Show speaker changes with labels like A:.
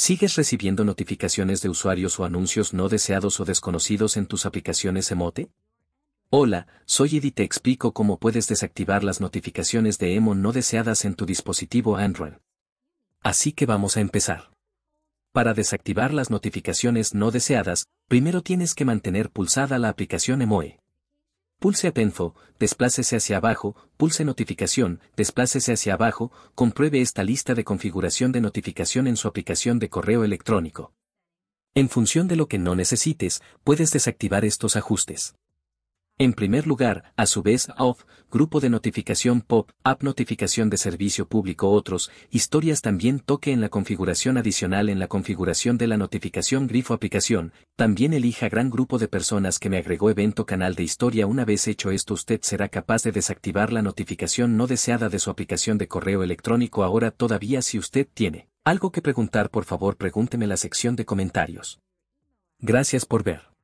A: ¿Sigues recibiendo notificaciones de usuarios o anuncios no deseados o desconocidos en tus aplicaciones Emote? Hola, soy Ed y te explico cómo puedes desactivar las notificaciones de Emo no deseadas en tu dispositivo Android. Así que vamos a empezar. Para desactivar las notificaciones no deseadas, primero tienes que mantener pulsada la aplicación Emoe. Pulse Atenzo, desplácese hacia abajo, pulse Notificación, desplácese hacia abajo, compruebe esta lista de configuración de notificación en su aplicación de correo electrónico. En función de lo que no necesites, puedes desactivar estos ajustes. En primer lugar, a su vez, OFF, Grupo de Notificación POP, App Notificación de Servicio Público Otros, Historias también toque en la configuración adicional en la configuración de la notificación grifo aplicación, también elija gran grupo de personas que me agregó evento canal de historia una vez hecho esto usted será capaz de desactivar la notificación no deseada de su aplicación de correo electrónico ahora todavía si usted tiene algo que preguntar por favor pregúnteme la sección de comentarios. Gracias por ver.